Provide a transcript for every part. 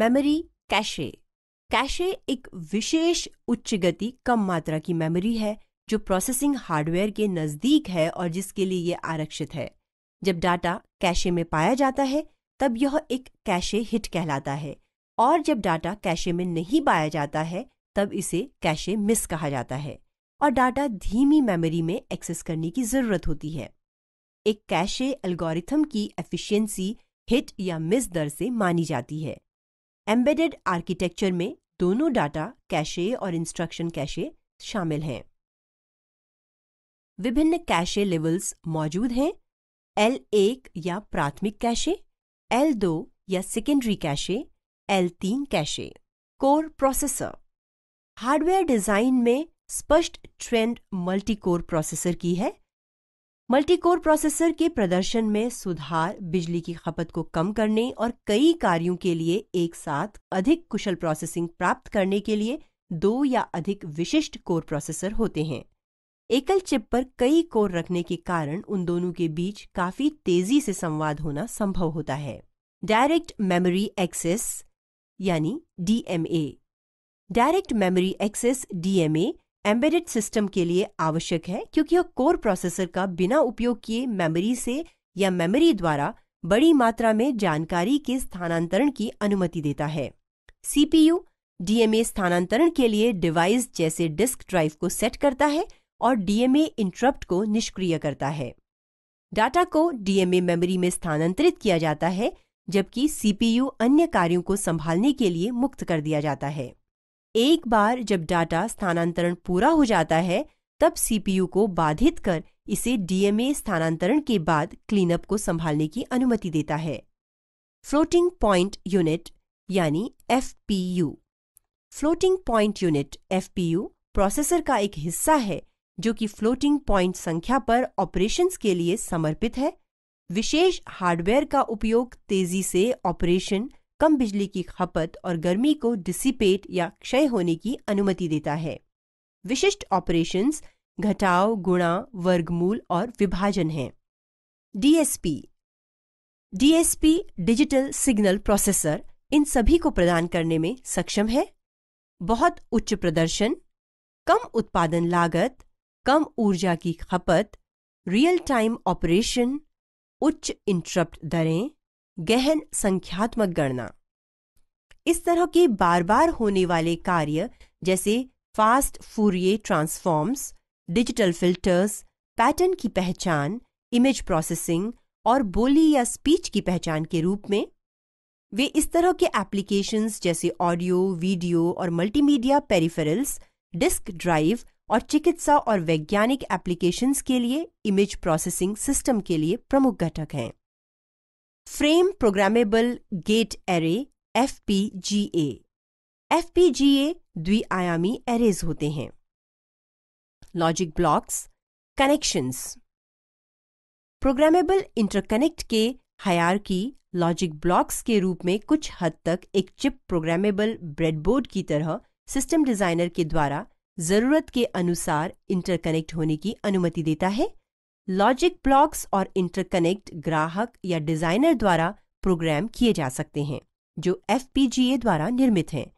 memory cache cache एक विशेष उच्च गति कम मात्रा की मेमोरी है जो प्रोसेसिंग हार्डवेयर के नज़दीक है और जिसके लिए ये आरक्षित है जब डाटा कैशे में पाया जाता है तब यह एक कैशे हिट कहलाता है और जब डाटा कैशे में नहीं पाया जाता है तब इसे कैशे मिस कहा जाता है और डाटा धीमी मेमोरी में एक्सेस करने की ज़रूरत होती है एक कैशे एल्गोरिथम की एफिशिएंसी हिट या मिस दर से मानी जाती है एम्बेडेड आर्किटेक्चर में दोनों डाटा कैशे और इंस्ट्रक्शन कैशे शामिल हैं विभिन्न कैशे लेवल्स मौजूद हैं एल एक या प्राथमिक कैशे एल दो या सेकेंडरी कैशे एल तीन cache core processor hardware design में स्पष्ट ट्रेंड मल्टी कोर प्रोसेसर की है मल्टी कोर प्रोसेसर के प्रदर्शन में सुधार बिजली की खपत को कम करने और कई कार्यों के लिए एक साथ अधिक कुशल प्रोसेसिंग प्राप्त करने के लिए दो या अधिक विशिष्ट कोर प्रोसेसर होते हैं एकल चिप पर कई कोर रखने के कारण उन दोनों के बीच काफी तेजी से संवाद होना संभव होता है डायरेक्ट मेमोरी एक्सेस यानी DMA direct memory access DMA embedded system के लिए आवश्यक है क्योंकि यह कोर प्रोसेसर का बिना उपयोग किए मेमोरी से या मेमोरी द्वारा बड़ी मात्रा में जानकारी के स्थानांतरण की अनुमति देता है सीपीयू डीएमए स्थानांतरण के लिए डिवाइस जैसे डिस्क ड्राइव को सेट करता है और डीएमए इंटरप्ट को निष्क्रिय करता है डाटा को डीएमए मेमोरी में स्थानांतरित किया जाता है जबकि सीपीयू अन्य कार्यों को संभालने के लिए मुक्त कर दिया जाता है एक बार जब डाटा स्थानांतरण पूरा हो जाता है तब सीपीयू को बाधित कर इसे डीएमए स्थानांतरण के बाद क्लीनअप को संभालने की अनुमति देता है फ्लोटिंग पॉइंट यूनिट यानी FPU floating point unit FPU processor का एक हिस्सा है जो कि फ्लोटिंग पॉइंट संख्या पर ऑपरेशंस के लिए समर्पित है विशेष हार्डवेयर का उपयोग तेजी से ऑपरेशन कम बिजली की खपत और गर्मी को डिसिपेट या क्षय होने की अनुमति देता है विशिष्ट ऑपरेशंस घटाव गुणा वर्गमूल और विभाजन है DSP DSP digital signal processor इन सभी को प्रदान करने में सक्षम है बहुत उच्च प्रदर्शन कम उत्पादन लागत कम ऊर्जा की खपत रियल टाइम ऑपरेशन उच्च इंटरप्ट दरें गहन संख्यात्मक गणना इस तरह के बार बार होने वाले कार्य जैसे fast Fourier transforms digital filters pattern की पहचान इमेज प्रोसेसिंग और बोली या स्पीच की पहचान के रूप में वे इस तरह के एप्लीकेशंस जैसे ऑडियो वीडियो और मल्टीमीडिया पेरिफेरल्स डिस्क ड्राइव और चिकित्सा और वैज्ञानिक एप्लीकेशंस के लिए इमेज प्रोसेसिंग सिस्टम के लिए प्रमुख घटक हैं frame programmable gate array F G A F P G A द्विआयामी एरेज होते हैं logic blocks connections programmable interconnect के की लॉजिक ब्लॉक्स के रूप में कुछ हद तक एक चिप प्रोग्रामेबल ब्रेडबोर्ड की तरह सिस्टम डिजाइनर के द्वारा जरूरत के अनुसार इंटरकनेक्ट होने की अनुमति देता है लॉजिक ब्लॉक्स और इंटरकनेक्ट ग्राहक या डिजाइनर द्वारा प्रोग्राम किए जा सकते हैं जो एफ द्वारा निर्मित हैं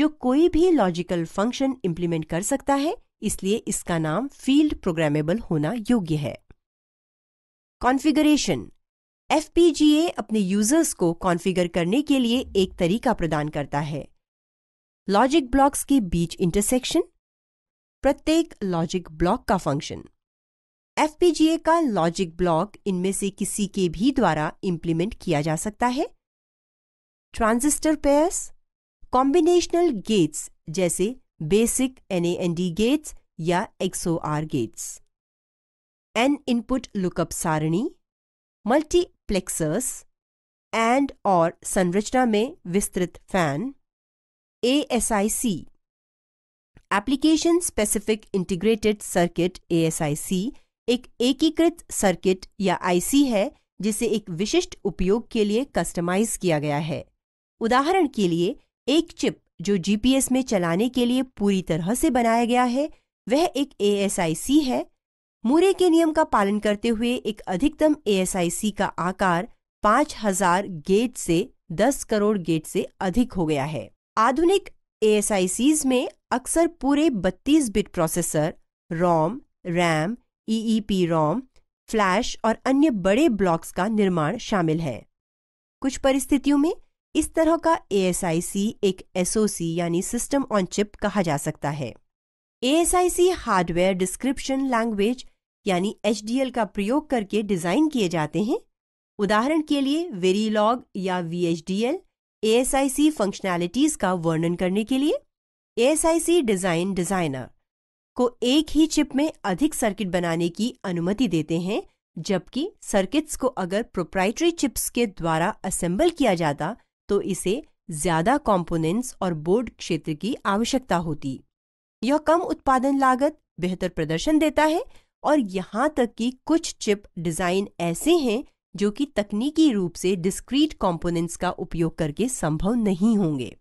जो कोई भी लॉजिकल फंक्शन इंप्लीमेंट कर सकता है इसलिए इसका नाम फील्ड प्रोग्रामेबल होना योग्य है कॉन्फ़िगरेशन एफ अपने यूजर्स को कॉन्फ़िगर करने के लिए एक तरीका प्रदान करता है लॉजिक ब्लॉक्स के बीच इंटरसेक्शन प्रत्येक लॉजिक ब्लॉक का फंक्शन एफपीजीए का लॉजिक ब्लॉक इनमें से किसी के भी द्वारा इंप्लीमेंट किया जा सकता है ट्रांजिस्टर पेयर्स कॉम्बिनेशनल गेट्स जैसे बेसिक एनएनडी गेट्स या XOR gates N input lookup सारणी मल्टीप्लेक्सर्स एंड और संरचना में विस्तृत fan ASIC application specific integrated circuit ASIC एक एकीकृत सर्किट या आईसी है जिसे एक विशिष्ट उपयोग के लिए कस्टमाइज किया गया है उदाहरण के लिए एक चिप जो जीपीएस में चलाने के लिए पूरी तरह से बनाया गया है वह एक एएसआईसी है मूरे के नियम का पालन करते हुए एक अधिकतम एएसआईसी का आकार 5000 गेट से 10 करोड़ गेट से अधिक हो गया है आधुनिक एएसआईसीज में अक्सर पूरे 32 bit processor ROM RAM EEPROM flash और अन्य बड़े ब्लॉक्स का निर्माण शामिल है कुछ परिस्थितियों में इस तरह का एएसआईसी एक एसओसी यानी सिस्टम ऑन चिप कहा जा सकता है एएसआईसी हार्डवेयर डिस्क्रिप्शन लैंग्वेज यानी एच का प्रयोग करके डिजाइन किए जाते हैं उदाहरण के लिए वेरीलॉग या V H D L ASIC functionalities का वर्णन करने के लिए एएसआईसी डिजाइन डिजाइनर को एक ही चिप में अधिक सर्किट बनाने की अनुमति देते हैं जबकि सर्किट्स को अगर प्रोप्राइटरी चिप्स के द्वारा असेंबल किया जाता तो इसे ज्यादा कंपोनेंट्स और बोर्ड क्षेत्र की आवश्यकता होती यह कम उत्पादन लागत बेहतर प्रदर्शन देता है और यहाँ तक कि कुछ चिप डिजाइन ऐसे हैं जो कि तकनीकी रूप से डिस्क्रीट कंपोनेंट्स का उपयोग करके संभव नहीं होंगे